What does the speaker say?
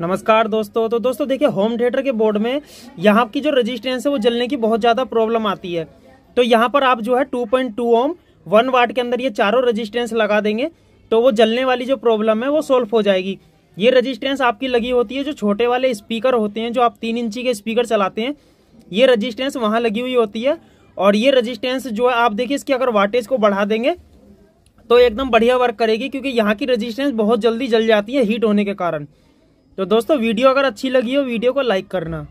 नमस्कार दोस्तों तो दोस्तों देखिए होम थिएटर के बोर्ड में यहाँ की जो रजिस्ट्रेंस है वो जलने की बहुत ज़्यादा प्रॉब्लम आती है तो यहाँ पर आप जो है two point two ohm one watt के अंदर ये चारों रजिस्टेंस लगा देंगे तो वो जलने वाली जो प्रॉब्लम है वो सोल्व हो जाएगी ये रजिस्टेंस आपकी लगी होती है जो छोटे वाले स्पीकर होते हैं जो आप तीन इंची के स्पीकर चलाते हैं ये रजिस्टेंस वहाँ लगी हुई होती है और ये रजिस्टेंस जो है आप देखिए इसकी अगर वाटेज को बढ़ा देंगे तो एकदम बढ़िया वर्क करेगी क्योंकि यहाँ की रजिस्टेंस बहुत जल्दी जल जाती है हीट होने के कारण तो दोस्तों वीडियो अगर अच्छी लगी हो वीडियो को लाइक करना